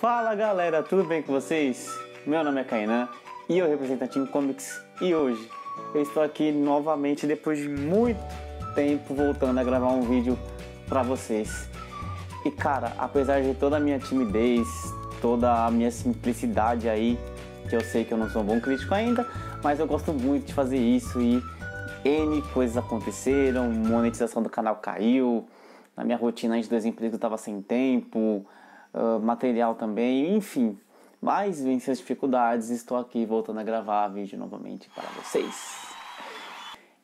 Fala galera, tudo bem com vocês? Meu nome é Kainan e eu represento a Team Comics e hoje eu estou aqui novamente depois de muito tempo voltando a gravar um vídeo para vocês. E cara, apesar de toda a minha timidez, toda a minha simplicidade aí, que eu sei que eu não sou um bom crítico ainda, mas eu gosto muito de fazer isso e N coisas aconteceram, monetização do canal caiu, na minha rotina de dois empregos eu tava sem tempo, material também, enfim. Mas venci as dificuldades, estou aqui voltando a gravar vídeo novamente para vocês.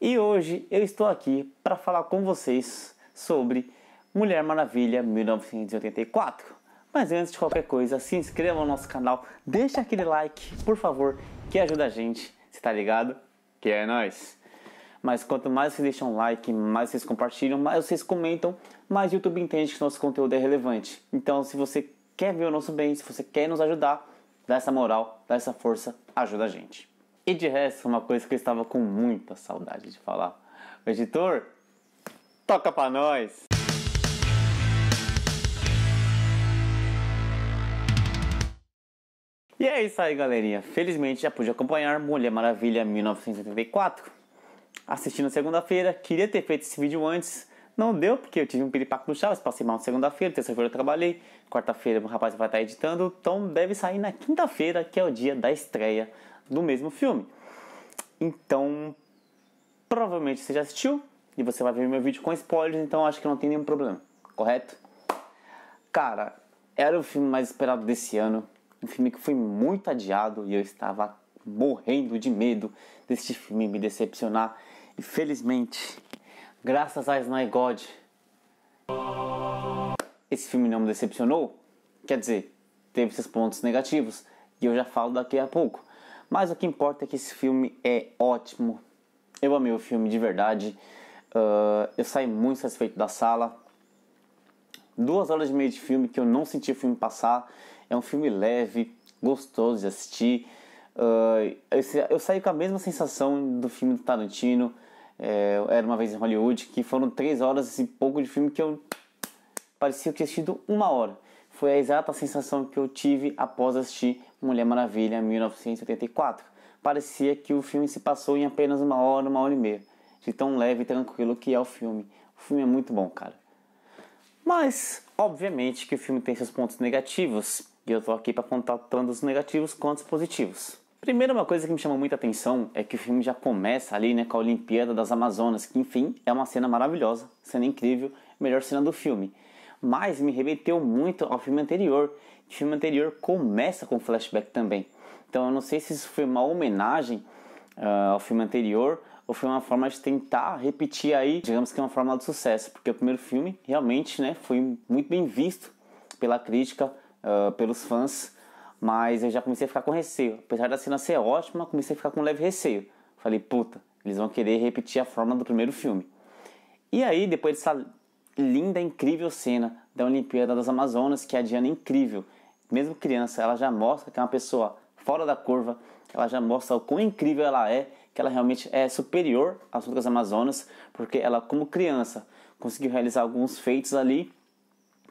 E hoje eu estou aqui para falar com vocês sobre Mulher Maravilha 1984. Mas antes de qualquer coisa, se inscreva no nosso canal, deixa aquele like, por favor, que ajuda a gente, Você tá ligado? Que é nós. Mas quanto mais vocês deixam like, mais vocês compartilham, mais vocês comentam, mais o YouTube entende que nosso conteúdo é relevante. Então, se você quer ver o nosso bem, se você quer nos ajudar, dá essa moral, dá essa força, ajuda a gente. E de resto, uma coisa que eu estava com muita saudade de falar. O editor, toca pra nós! E é isso aí, galerinha. Felizmente já pude acompanhar Mulher Maravilha 1984 assisti na segunda-feira, queria ter feito esse vídeo antes, não deu porque eu tive um piripaco no Chaves, passei mal na segunda-feira, terça-feira eu trabalhei, quarta-feira o rapaz vai estar editando, então deve sair na quinta-feira, que é o dia da estreia do mesmo filme. Então, provavelmente você já assistiu e você vai ver meu vídeo com spoilers, então acho que não tem nenhum problema, correto? Cara, era o filme mais esperado desse ano, um filme que foi muito adiado e eu estava morrendo de medo deste filme me decepcionar e felizmente, graças a Sny God, esse filme não me decepcionou. Quer dizer, teve seus pontos negativos e eu já falo daqui a pouco. Mas o que importa é que esse filme é ótimo. Eu amei o filme de verdade. Uh, eu saí muito satisfeito da sala. Duas horas e meia de filme que eu não senti o filme passar. É um filme leve, gostoso de assistir. Uh, eu, eu saí com a mesma sensação do filme do Tarantino é, Era Uma Vez em Hollywood, que foram três horas e pouco de filme que eu parecia que tinha assistido uma hora. Foi a exata sensação que eu tive após assistir Mulher Maravilha 1984. Parecia que o filme se passou em apenas uma hora, uma hora e meia. De tão leve e tranquilo que é o filme. O filme é muito bom, cara. Mas, obviamente, que o filme tem seus pontos negativos. E eu tô aqui para contar tanto os negativos quanto os positivos. Primeiro, uma coisa que me chama muita atenção é que o filme já começa ali, né, com a Olimpíada das Amazonas, que enfim é uma cena maravilhosa, cena incrível, melhor cena do filme. Mas me remeteu muito ao filme anterior. O filme anterior começa com flashback também. Então eu não sei se isso foi uma homenagem uh, ao filme anterior ou foi uma forma de tentar repetir aí, digamos que é uma forma de sucesso, porque o primeiro filme realmente, né, foi muito bem visto pela crítica, uh, pelos fãs mas eu já comecei a ficar com receio. Apesar da cena ser ótima, comecei a ficar com um leve receio. Falei, puta, eles vão querer repetir a forma do primeiro filme. E aí, depois dessa linda, incrível cena da Olimpíada das Amazonas, que a Diana é incrível. Mesmo criança, ela já mostra que é uma pessoa fora da curva, ela já mostra o quão incrível ela é, que ela realmente é superior às outras Amazonas, porque ela, como criança, conseguiu realizar alguns feitos ali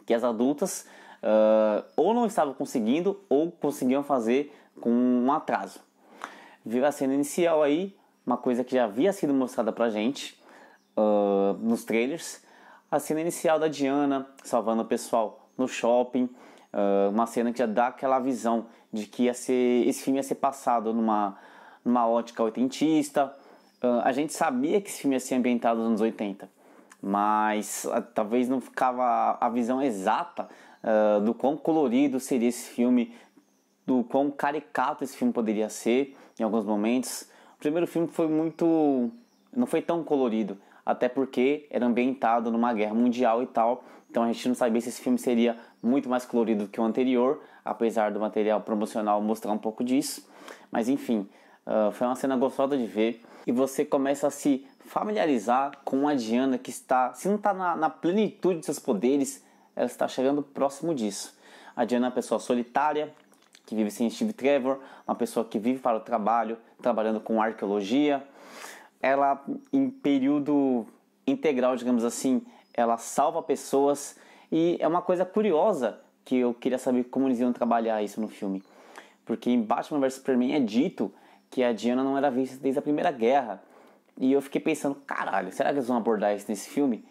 que as adultas uh, ou não estavam conseguindo ou conseguiam fazer com um atraso. Viu a cena inicial aí, uma coisa que já havia sido mostrada pra gente uh, nos trailers. A cena inicial da Diana salvando o pessoal no shopping. Uh, uma cena que já dá aquela visão de que ia ser, esse filme ia ser passado numa, numa ótica oitentista. Uh, a gente sabia que esse filme ia ser ambientado nos anos 80, mas uh, talvez não ficava a visão exata ah, do quão colorido seria esse filme, do quão caricato esse filme poderia ser em alguns momentos. O primeiro filme foi muito. não foi tão colorido, até porque era ambientado numa guerra mundial e tal, então a gente não sabia se esse filme seria muito mais colorido que o anterior, apesar do material promocional mostrar um pouco disso. Mas enfim, uh, foi uma cena gostosa de ver e você começa a se familiarizar com a Diana que está, se não está na, na, plenitude de seus poderes, ela está chegando próximo disso. A Diana é uma pessoa solitária, que vive sem Steve Trevor, uma pessoa que vive para o trabalho, trabalhando com arqueologia. Ela, em período integral, digamos assim, ela salva pessoas e é uma coisa curiosa que eu queria saber como eles iam trabalhar isso no filme. Porque em Batman vs Superman é dito que a Diana não era vista desde a Primeira Guerra. E eu fiquei pensando, caralho, será que eles vão abordar isso nesse filme?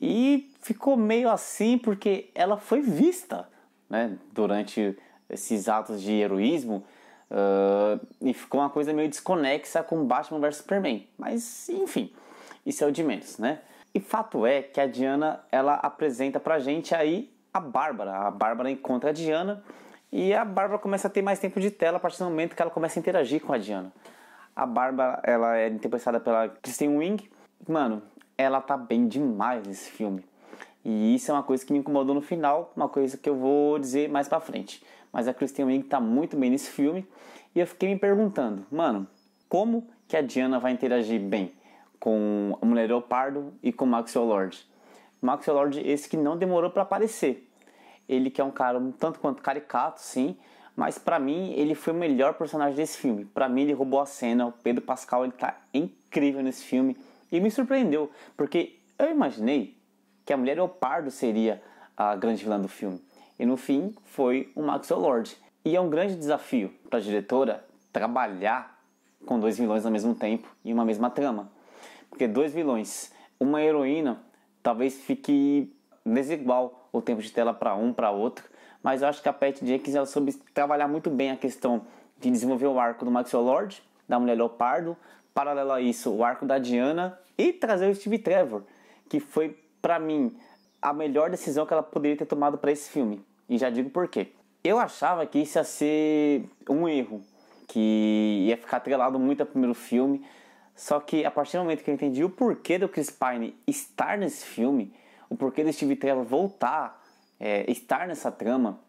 E ficou meio assim porque ela foi vista né, durante esses atos de heroísmo uh, e ficou uma coisa meio desconexa com Batman vs Superman. Mas enfim, isso é o de menos, né? E fato é que a Diana ela apresenta pra gente aí a Bárbara. A Bárbara encontra a Diana e a Bárbara começa a ter mais tempo de tela a partir do momento que ela começa a interagir com a Diana. A Bárbara ela é interpretada pela Kristen Wiig. Mano, ela tá bem demais nesse filme. E isso é uma coisa que me incomodou no final, uma coisa que eu vou dizer mais pra frente. Mas a Kristen Wiig tá muito bem nesse filme e eu fiquei me perguntando, mano, como que a Diana vai interagir bem com a Mulher Leopardo e com Maxwell Lord? Maxwell Lord, esse que não demorou para aparecer. Ele que é um cara um tanto quanto caricato, sim, mas para mim ele foi o melhor personagem desse filme. Para mim ele roubou a cena, o Pedro Pascal ele tá incrível nesse filme. E me surpreendeu, porque eu imaginei que a Mulher Leopardo seria a grande vilã do filme. E no fim foi o Max Lord. E é um grande desafio para a diretora trabalhar com dois vilões ao mesmo tempo e uma mesma trama. Porque dois vilões, uma heroína, talvez fique desigual o tempo de tela para um, para outro. Mas eu acho que a Pat Jenkins ela soube trabalhar muito bem a questão de desenvolver o arco do Max Lord, da Mulher Leopardo, paralelo a isso, o arco da Diana e trazer o Steve Trevor, que foi para mim a melhor decisão que ela poderia ter tomado para esse filme. E já digo por quê. Eu achava que isso ia ser um erro, que ia ficar atrelado muito ao primeiro filme. Só que a partir do momento que eu entendi o porquê do Chris Pine estar nesse filme, o porquê do Steve Trevor voltar, é, estar nessa trama,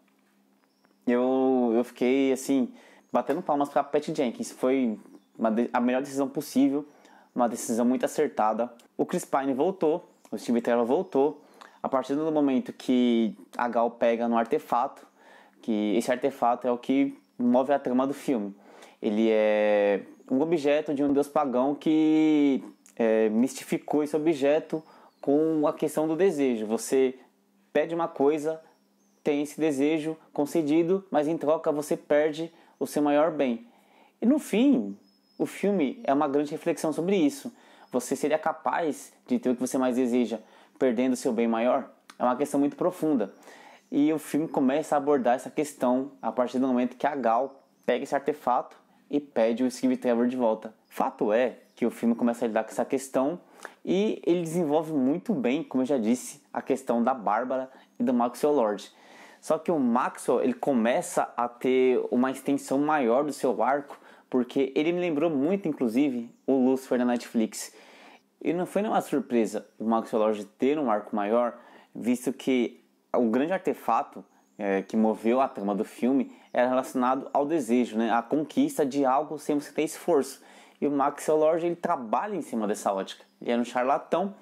eu, eu fiquei assim, batendo palmas pra Pat Jenkins. Foi uma a melhor decisão possível, uma decisão muito acertada. O Chris Pine voltou, o Steve Trevor voltou. A partir do momento que a Gal pega no artefato, que esse artefato é o que move a trama do filme. Ele é um objeto de um deus pagão que é, mistificou esse objeto com a questão do desejo. Você pede uma coisa, tem esse desejo concedido, mas em troca você perde o seu maior bem. E no fim, o filme é uma grande reflexão sobre isso. Você seria capaz de ter o que você mais deseja, perdendo seu bem maior? É uma questão muito profunda. E o filme começa a abordar essa questão a partir do momento que a Gal pega esse artefato e pede o Steve Trevor de volta. Fato é que o filme começa a lidar com essa questão e ele desenvolve muito bem, como eu já disse, a questão da Bárbara e do Maxwell Lord. Só que o Maxwell ele começa a ter uma extensão maior do seu arco porque ele me lembrou muito, inclusive, o Lucifer na Netflix. E não foi nenhuma surpresa o Max Lodge ter um arco maior, visto que o grande artefato é, que moveu a trama do filme era relacionado ao desejo, né? A conquista de algo sem você ter esforço. E o Max Lodge ele trabalha em cima dessa ótica. Ele era um charlatão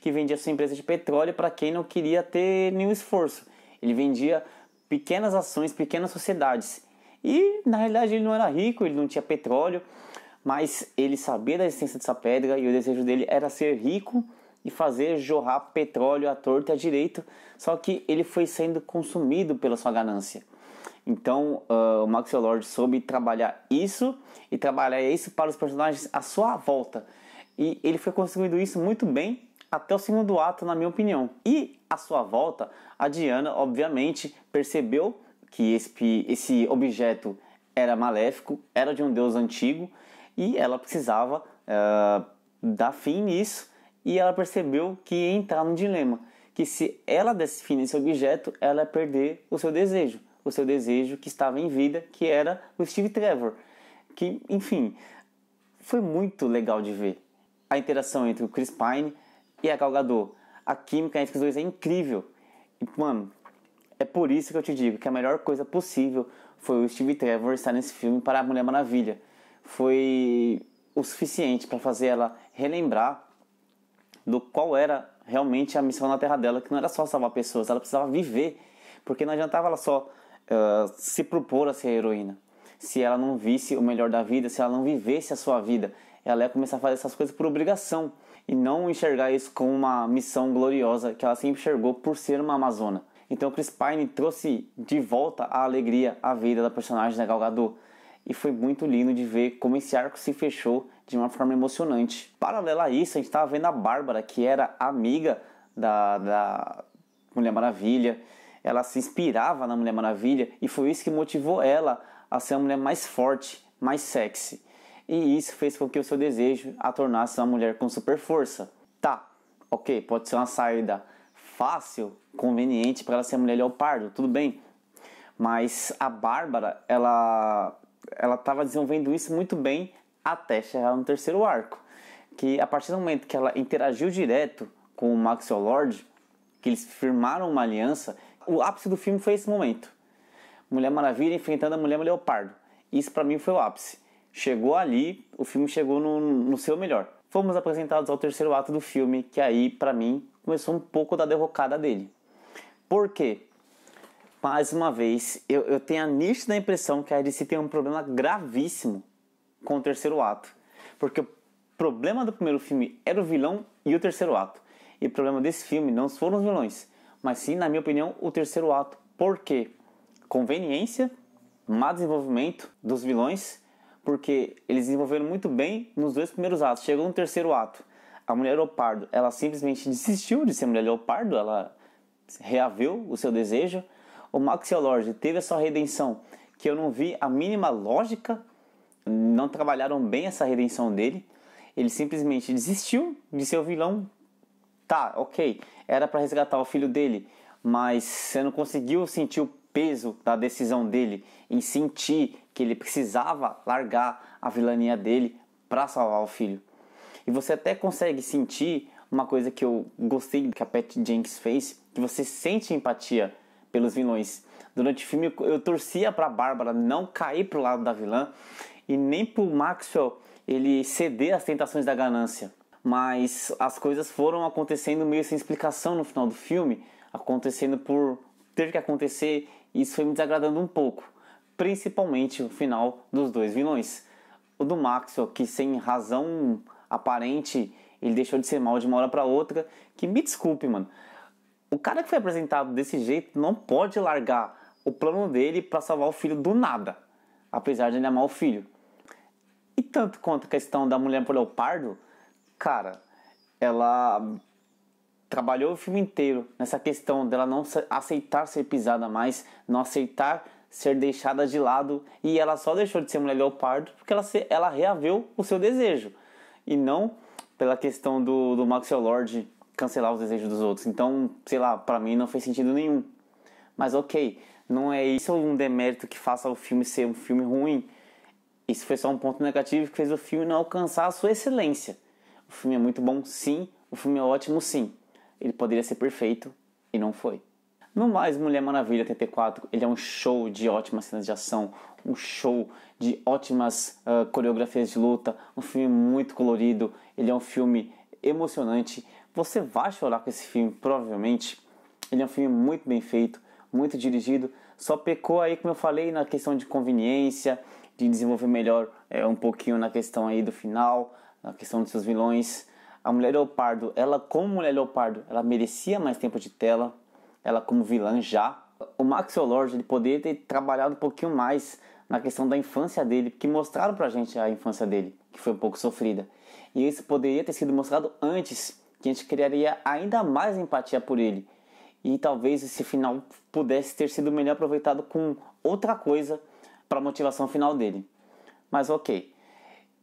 que vendia sua empresa de petróleo para quem não queria ter nenhum esforço. Ele vendia pequenas ações, pequenas sociedades. E na realidade ele não era rico, ele não tinha petróleo, mas ele sabia da existência dessa pedra e o desejo dele era ser rico e fazer jorrar petróleo à torta e à direita, só que ele foi sendo consumido pela sua ganância. Então uh, o Maxwell Lord soube trabalhar isso e trabalhar isso para os personagens à sua volta. E ele foi conseguindo isso muito bem até o segundo ato, na minha opinião. E à sua volta, a Diana, obviamente, percebeu que esse, esse objeto era maléfico, era de um deus antigo e ela precisava uh, dar fim nisso e ela percebeu que ia entrar num dilema, que se ela desse fim nesse objeto, ela ia perder o seu desejo, o seu desejo que estava em vida, que era o Steve Trevor, que, enfim, foi muito legal de ver. A interação entre o Chris Pine e a Gal Gadot, a química entre os dois é incrível. mano, é por isso que eu te digo que a melhor coisa possível foi o Steve Trevor estar nesse filme para a Mulher Maravilha. Foi o suficiente para fazer ela relembrar do qual era realmente a missão na Terra dela, que não era só salvar pessoas, ela precisava viver, porque não adiantava ela só uh, se propor a ser a heroína. Se ela não visse o melhor da vida, se ela não vivesse a sua vida, ela ia começar a fazer essas coisas por obrigação e não enxergar isso como uma missão gloriosa que ela sempre enxergou por ser uma amazona. Então Chris Pine trouxe de volta a alegria à vida da personagem da Gal Gadot. E foi muito lindo de ver como esse arco se fechou de uma forma emocionante. Paralela a isso, a gente estava vendo a Bárbara, que era amiga da, da Mulher Maravilha. Ela se inspirava na Mulher Maravilha e foi isso que motivou ela a ser uma mulher mais forte, mais sexy. E isso fez com que o seu desejo a tornasse uma mulher com super força. Tá, ok, pode ser uma saída fácil, conveniente para ela ser a mulher leopardo, tudo bem. Mas a Bárbara, ela ela estava desenvolvendo isso muito bem até chegar no terceiro arco, que a partir do momento que ela interagiu direto com o Maxwell Lord, que eles firmaram uma aliança, o ápice do filme foi esse momento. Mulher Maravilha enfrentando a Mulher Leopardo. Isso para mim foi o ápice. Chegou ali, o filme chegou no, no seu melhor. Fomos apresentados ao terceiro ato do filme, que aí para mim começou um pouco da derrocada dele. Por quê? Mais uma vez, eu, eu tenho a nítida impressão que a DC tem um problema gravíssimo com o terceiro ato. Porque o problema do primeiro filme era o vilão e o terceiro ato. E o problema desse filme não foram os vilões, mas sim, na minha opinião, o terceiro ato. Por quê? Conveniência, má desenvolvimento dos vilões, porque eles desenvolveram muito bem nos dois primeiros atos. Chegou no terceiro ato a mulher leopardo, ela simplesmente desistiu de ser mulher leopardo, ela reaveu o seu desejo. O Maxwell teve a sua redenção, que eu não vi a mínima lógica, não trabalharam bem essa redenção dele. Ele simplesmente desistiu de ser o vilão. Tá, ok, era para resgatar o filho dele, mas você não conseguiu sentir o peso da decisão dele em sentir que ele precisava largar a vilania dele para salvar o filho. E você até consegue sentir uma coisa que eu gostei que a Pat Jenkins fez, que você sente empatia pelos vilões. Durante o filme eu torcia para Bárbara não cair pro lado da vilã e nem pro Maxwell ele ceder às tentações da ganância. Mas as coisas foram acontecendo meio sem explicação no final do filme, acontecendo por ter que acontecer, e isso foi me desagradando um pouco, principalmente o final dos dois vilões. O do Maxwell, que sem razão aparente, ele deixou de ser mal de uma hora para outra, que me desculpe, mano. O cara que foi apresentado desse jeito não pode largar o plano dele para salvar o filho do nada, apesar de ele amar o filho. E tanto quanto a questão da mulher por leopardo, cara, ela trabalhou o filme inteiro nessa questão dela não aceitar ser pisada mais, não aceitar ser deixada de lado e ela só deixou de ser mulher leopardo porque ela, se, ela reaveu o seu desejo e não pela questão do, do Maxwell Lord cancelar os desejos dos outros. Então, sei lá, para mim não fez sentido nenhum. Mas ok, não é isso um demérito que faça o filme ser um filme ruim. Isso foi só um ponto negativo que fez o filme não alcançar a sua excelência. O filme é muito bom, sim. O filme é ótimo, sim. Ele poderia ser perfeito e não foi. No mais, Mulher Maravilha TP4. ele é um show de ótimas cenas de ação, um show de ótimas uh, coreografias de luta, um filme muito colorido, ele é um filme emocionante. Você vai chorar com esse filme, provavelmente. Ele é um filme muito bem feito, muito dirigido, só pecou aí, como eu falei, na questão de conveniência, de desenvolver melhor é, um pouquinho na questão aí do final, na questão dos seus vilões. A Mulher Leopardo, ela como Mulher Leopardo, ela merecia mais tempo de tela, ela como vilã já. O Maxwell Lord ele poderia ter trabalhado um pouquinho mais na questão da infância dele, que mostraram pra gente a infância dele, que foi um pouco sofrida. E isso poderia ter sido mostrado antes, que a gente criaria ainda mais empatia por ele. E talvez esse final pudesse ter sido melhor aproveitado com outra coisa para a motivação final dele. Mas ok,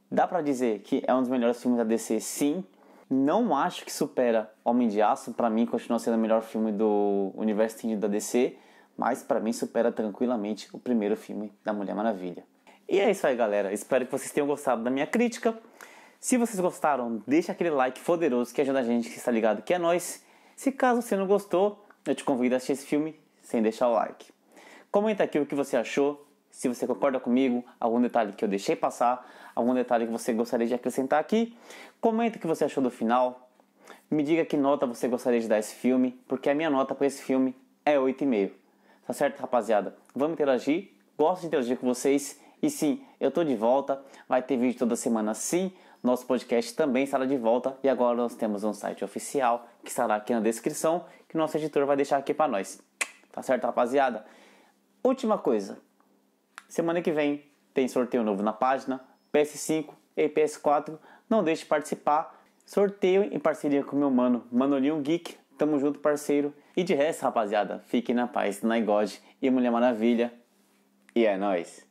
dá para dizer que é um dos melhores filmes da DC, sim, não acho que supera Homem de Aço, para mim continua sendo o melhor filme do universo estendido da DC, mas para mim supera tranquilamente o primeiro filme da Mulher Maravilha. E é isso aí, galera. Espero que vocês tenham gostado da minha crítica. Se vocês gostaram, deixa aquele like poderoso que ajuda a gente que está ligado que é nós. Se caso você não gostou, eu te convido a assistir esse filme sem deixar o like. Comenta aqui o que você achou se você concorda comigo, algum detalhe que eu deixei passar, algum detalhe que você gostaria de acrescentar aqui. Comenta o que você achou do final. Me diga que nota você gostaria de dar esse filme, porque a minha nota para esse filme é 8,5. Tá certo, rapaziada? Vamos interagir. Gosto de interagir com vocês. E sim, eu tô de volta. Vai ter vídeo toda semana sim. Nosso podcast também estará de volta e agora nós temos um site oficial que estará aqui na descrição que nosso editor vai deixar aqui para nós. Tá certo, rapaziada? Última coisa, Semana que vem tem sorteio novo na página, PS5 e PS4. Não deixe de participar. Sorteio em parceria com meu mano Manolinho Geek. Tamo junto, parceiro. E de resto, rapaziada, fiquem na paz, na God e Mulher Maravilha. E é nóis!